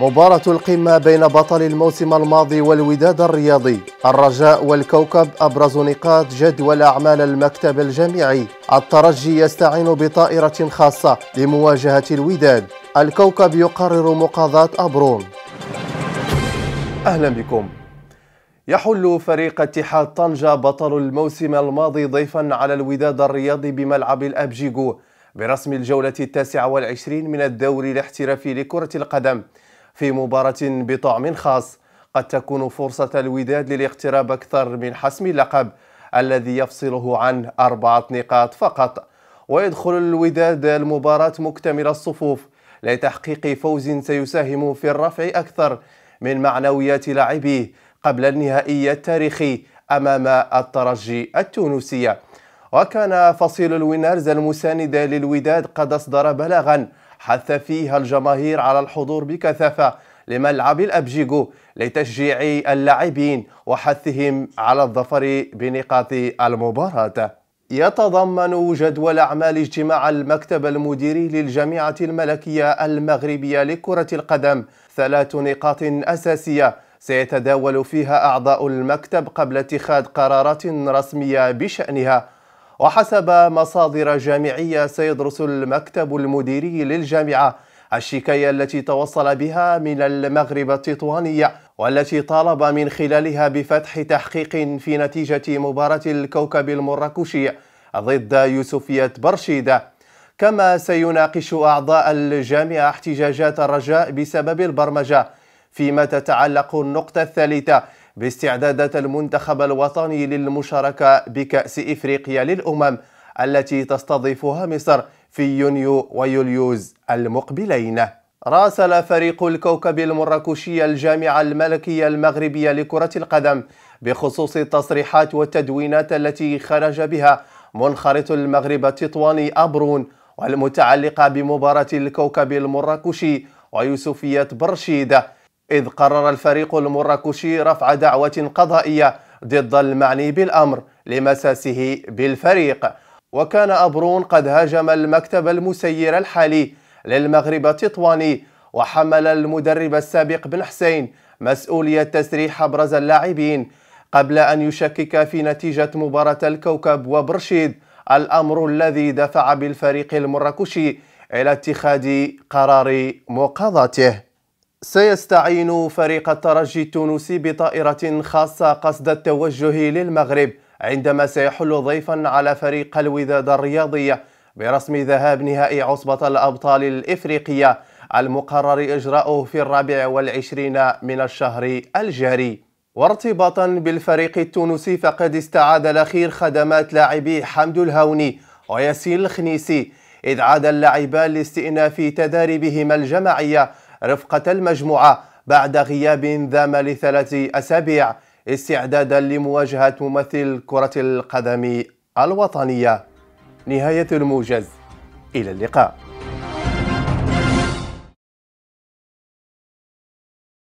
مباراة القمة بين بطل الموسم الماضي والوداد الرياضي الرجاء والكوكب أبرز نقاط جدول أعمال المكتب الجامعي الترجي يستعين بطائرة خاصة لمواجهة الوداد الكوكب يقرر مقاضاة أبرون أهلا بكم يحل فريق اتحاد طنجة بطل الموسم الماضي ضيفا على الوداد الرياضي بملعب الأبجيكو برسم الجولة التاسعة والعشرين من الدوري الاحترافي لكرة القدم في مباراة بطعم خاص قد تكون فرصة الوداد للاقتراب أكثر من حسم اللقب الذي يفصله عن أربعة نقاط فقط ويدخل الوداد المباراة مكتمل الصفوف لتحقيق فوز سيساهم في الرفع أكثر من معنويات لاعبيه قبل النهائي التاريخي أمام الترجي التونسية وكان فصيل الوينرز المساند للوداد قد أصدر بلاغاً حث فيها الجماهير على الحضور بكثافة لملعب الأبجيغو لتشجيع اللاعبين وحثهم على الظفر بنقاط المباراة يتضمن جدول أعمال اجتماع المكتب المديري للجامعة الملكية المغربية لكرة القدم ثلاث نقاط أساسية سيتداول فيها أعضاء المكتب قبل اتخاذ قرارات رسمية بشأنها وحسب مصادر جامعية سيدرس المكتب المديري للجامعة الشكاية التي توصل بها من المغرب التطوانية والتي طالب من خلالها بفتح تحقيق في نتيجة مباراة الكوكب المراكشي ضد يوسفية برشيدة كما سيناقش أعضاء الجامعة احتجاجات الرجاء بسبب البرمجة فيما تتعلق النقطة الثالثة باستعدادات المنتخب الوطني للمشاركة بكأس إفريقيا للأمم التي تستضيفها مصر في يونيو ويوليوز المقبلين راسل فريق الكوكب المراكشي الجامعة الملكية المغربية لكرة القدم بخصوص التصريحات والتدوينات التي خرج بها منخرط المغرب التطواني أبرون والمتعلقة بمباراة الكوكب المراكشي ويوسفية برشيدة إذ قرر الفريق المراكشي رفع دعوة قضائية ضد المعني بالأمر لمساسه بالفريق وكان أبرون قد هاجم المكتب المسير الحالي للمغرب تطواني وحمل المدرب السابق بن حسين مسؤولية تسريح أبرز اللاعبين قبل أن يشكك في نتيجة مباراة الكوكب وبرشيد الأمر الذي دفع بالفريق المراكشي إلى اتخاذ قرار مقاضاته سيستعين فريق الترجي التونسي بطائرة خاصة قصد التوجه للمغرب عندما سيحل ضيفا على فريق الوداد الرياضي برسم ذهاب نهائي عصبة الأبطال الإفريقية المقرر إجراؤه في الرابع والعشرين من الشهر الجاري وارتباطا بالفريق التونسي فقد استعاد الأخير خدمات لاعبي حمد الهوني وياسين الخنيسي إذ عاد اللاعبان لاستئناف تداربهما الجماعية رفقة المجموعة بعد غياب ذام لثلاث أسابيع استعدادا لمواجهة ممثل كرة القدم الوطنية نهاية الموجز إلى اللقاء